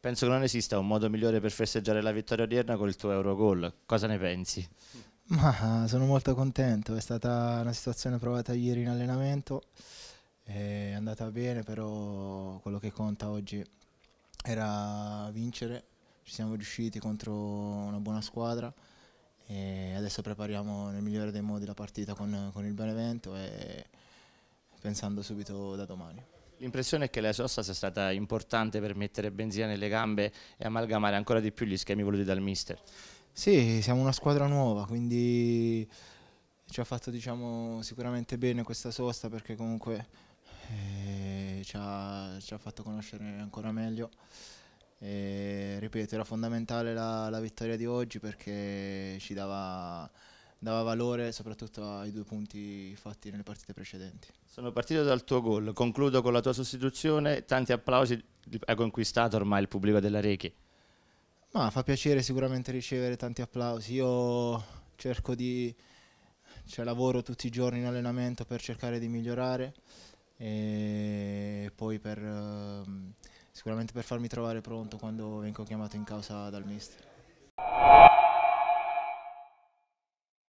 Penso che non esista un modo migliore per festeggiare la vittoria odierna con il tuo Eurogol. Cosa ne pensi? Ma eh, sono molto contento, è stata una situazione provata ieri in allenamento, è andata bene, però quello che conta oggi era vincere, ci siamo riusciti contro una buona squadra e adesso prepariamo nel migliore dei modi la partita con, con il Benevento e pensando subito da domani. L'impressione è che la sosta sia stata importante per mettere benzina nelle gambe e amalgamare ancora di più gli schemi voluti dal mister. Sì, siamo una squadra nuova, quindi ci ha fatto diciamo, sicuramente bene questa sosta perché comunque eh, ci, ha, ci, ha, fatto conoscere ancora meglio. E, ripeto, era fondamentale la, la vittoria di oggi perché ci dava dava valore soprattutto ai due punti fatti nelle partite precedenti. Sono partito dal tuo gol, concludo con la tua sostituzione, tanti applausi, hai conquistato ormai il pubblico della Rechi. Ma fa piacere sicuramente ricevere tanti applausi, io cerco di, cioè, lavoro tutti i giorni in allenamento per cercare di migliorare e poi per, ehm, sicuramente per farmi trovare pronto quando vengo chiamato in causa dal mister.